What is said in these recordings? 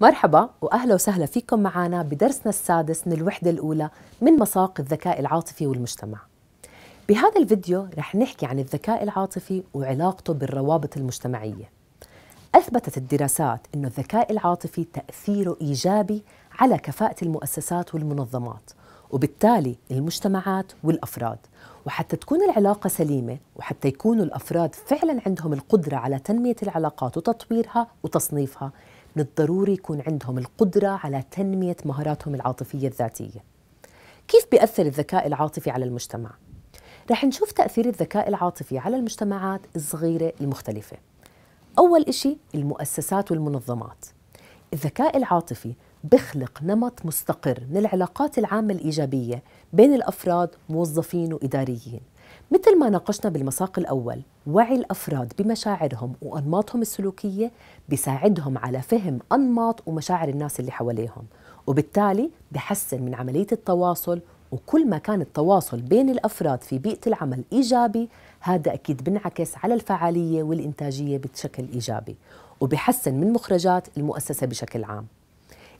مرحبا واهلا وسهلا فيكم معنا بدرسنا السادس من الوحده الاولى من مساق الذكاء العاطفي والمجتمع. بهذا الفيديو رح نحكي عن الذكاء العاطفي وعلاقته بالروابط المجتمعيه. اثبتت الدراسات انه الذكاء العاطفي تاثيره ايجابي على كفاءه المؤسسات والمنظمات وبالتالي المجتمعات والافراد وحتى تكون العلاقه سليمه وحتى يكونوا الافراد فعلا عندهم القدره على تنميه العلاقات وتطويرها وتصنيفها من الضروري يكون عندهم القدرة على تنمية مهاراتهم العاطفية الذاتية كيف بيأثر الذكاء العاطفي على المجتمع؟ رح نشوف تأثير الذكاء العاطفي على المجتمعات الصغيرة المختلفة أول إشي المؤسسات والمنظمات الذكاء العاطفي بخلق نمط مستقر من العلاقات العامة الإيجابية بين الأفراد موظفين وإداريين مثل ما ناقشنا بالمساق الأول وعي الأفراد بمشاعرهم وأنماطهم السلوكية بيساعدهم على فهم أنماط ومشاعر الناس اللي حواليهم وبالتالي بحسن من عملية التواصل وكل ما كان التواصل بين الأفراد في بيئة العمل إيجابي هذا أكيد بنعكس على الفعالية والإنتاجية بشكل إيجابي وبحسن من مخرجات المؤسسة بشكل عام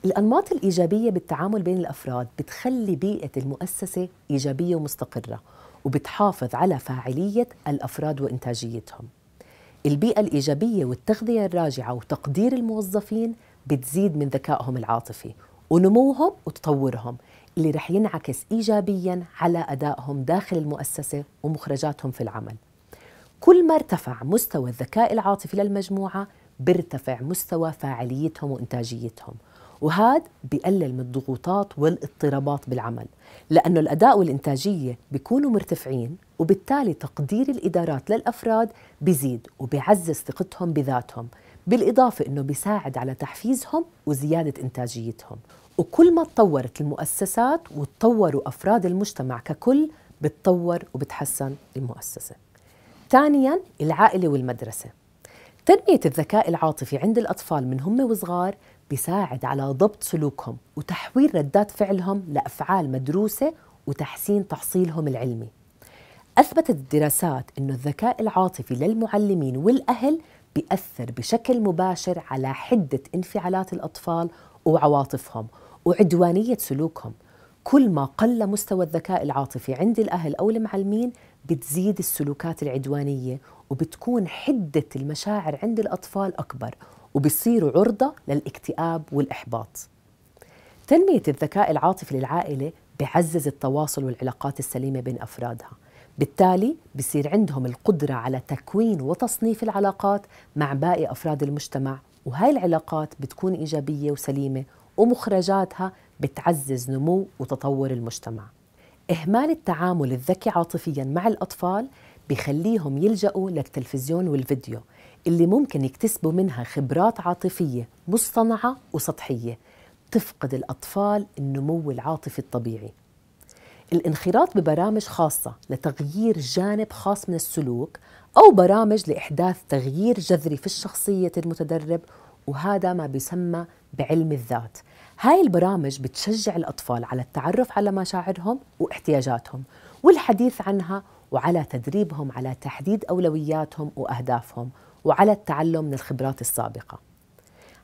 الأنماط الإيجابية بالتعامل بين الأفراد بتخلي بيئة المؤسسة إيجابية ومستقرة وبتحافظ على فاعلية الأفراد وإنتاجيتهم البيئة الإيجابية والتغذية الراجعة وتقدير الموظفين بتزيد من ذكائهم العاطفي ونموهم وتطورهم اللي رح ينعكس إيجابياً على أدائهم داخل المؤسسة ومخرجاتهم في العمل كل ما ارتفع مستوى الذكاء العاطفي للمجموعة بيرتفع مستوى فاعليتهم وإنتاجيتهم وهذا بقلل من الضغوطات والاضطرابات بالعمل لأنه الأداء والإنتاجية بيكونوا مرتفعين وبالتالي تقدير الإدارات للأفراد بيزيد وبيعزز ثقتهم بذاتهم بالإضافة أنه بيساعد على تحفيزهم وزيادة إنتاجيتهم وكل ما تطورت المؤسسات وتطوروا أفراد المجتمع ككل بتطور وبتحسن المؤسسة ثانيا العائلة والمدرسة تنمية الذكاء العاطفي عند الأطفال من هم وصغار بيساعد على ضبط سلوكهم وتحويل ردات فعلهم لأفعال مدروسة وتحسين تحصيلهم العلمي أثبتت الدراسات أن الذكاء العاطفي للمعلمين والأهل بيأثر بشكل مباشر على حدة انفعالات الأطفال وعواطفهم وعدوانية سلوكهم كل ما قل مستوى الذكاء العاطفي عند الأهل أو المعلمين بتزيد السلوكات العدوانية وبتكون حدة المشاعر عند الأطفال أكبر وبيصيروا عرضة للاكتئاب والإحباط تنمية الذكاء العاطفي للعائلة بعزز التواصل والعلاقات السليمة بين أفرادها بالتالي بصير عندهم القدرة على تكوين وتصنيف العلاقات مع باقي أفراد المجتمع وهاي العلاقات بتكون إيجابية وسليمة ومخرجاتها بتعزز نمو وتطور المجتمع إهمال التعامل الذكي عاطفيا مع الأطفال بخليهم يلجأوا للتلفزيون والفيديو اللي ممكن يكتسبوا منها خبرات عاطفية مصطنعة وسطحية تفقد الأطفال النمو العاطفي الطبيعي الانخراط ببرامج خاصة لتغيير جانب خاص من السلوك أو برامج لإحداث تغيير جذري في الشخصية المتدرب وهذا ما بيسمى بعلم الذات هاي البرامج بتشجع الأطفال على التعرف على مشاعرهم واحتياجاتهم والحديث عنها وعلى تدريبهم على تحديد أولوياتهم وأهدافهم وعلى التعلم من الخبرات السابقه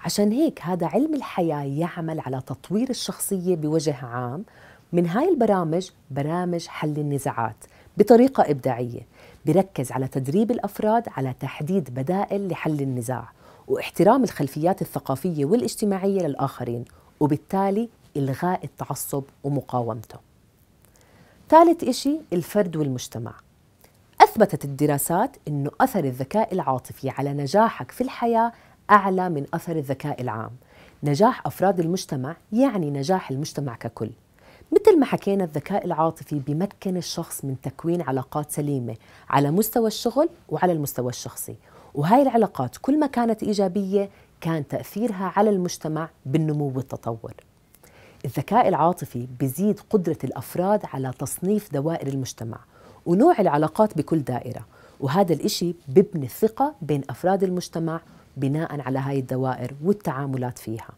عشان هيك هذا علم الحياه يعمل على تطوير الشخصيه بوجه عام من هاي البرامج برامج حل النزاعات بطريقه ابداعيه بركز على تدريب الافراد على تحديد بدائل لحل النزاع واحترام الخلفيات الثقافيه والاجتماعيه للاخرين وبالتالي الغاء التعصب ومقاومته ثالث إشي الفرد والمجتمع أثبتت الدراسات أنه أثر الذكاء العاطفي على نجاحك في الحياة أعلى من أثر الذكاء العام نجاح أفراد المجتمع يعني نجاح المجتمع ككل مثل ما حكينا الذكاء العاطفي بيمكن الشخص من تكوين علاقات سليمة على مستوى الشغل وعلى المستوى الشخصي وهاي العلاقات كل ما كانت إيجابية كان تأثيرها على المجتمع بالنمو والتطور الذكاء العاطفي بيزيد قدرة الأفراد على تصنيف دوائر المجتمع ونوع العلاقات بكل دائرة وهذا الإشي ببني الثقة بين أفراد المجتمع بناء على هاي الدوائر والتعاملات فيها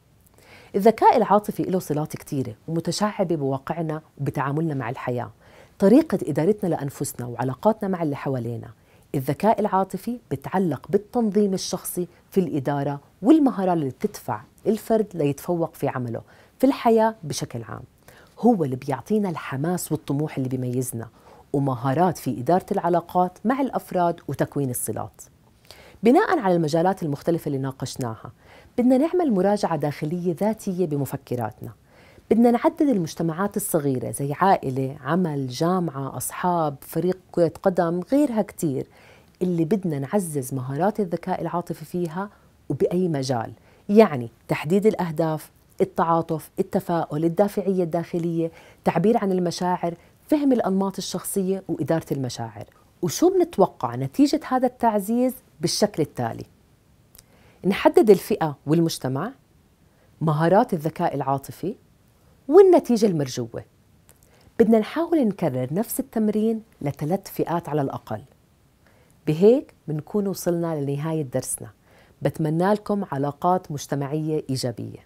الذكاء العاطفي له صلات كثيرة ومتشعبة بواقعنا وبتعاملنا مع الحياة طريقة إدارتنا لأنفسنا وعلاقاتنا مع اللي حوالينا الذكاء العاطفي بتعلق بالتنظيم الشخصي في الإدارة والمهارة اللي بتدفع الفرد ليتفوق في عمله في الحياة بشكل عام هو اللي بيعطينا الحماس والطموح اللي بيميزنا ومهارات في إدارة العلاقات مع الأفراد وتكوين الصلات بناء على المجالات المختلفة اللي ناقشناها بدنا نعمل مراجعة داخلية ذاتية بمفكراتنا بدنا نعدد المجتمعات الصغيرة زي عائلة، عمل، جامعة، أصحاب، فريق كرة قدم، غيرها كتير اللي بدنا نعزز مهارات الذكاء العاطفي فيها وبأي مجال يعني تحديد الأهداف، التعاطف، التفاؤل، الدافعية الداخلية، تعبير عن المشاعر، فهم الأنماط الشخصية وإدارة المشاعر وشو بنتوقع نتيجة هذا التعزيز بالشكل التالي نحدد الفئة والمجتمع مهارات الذكاء العاطفي والنتيجة المرجوة بدنا نحاول نكرر نفس التمرين لثلاث فئات على الأقل بهيك بنكون وصلنا لنهاية درسنا بتمنى لكم علاقات مجتمعية إيجابية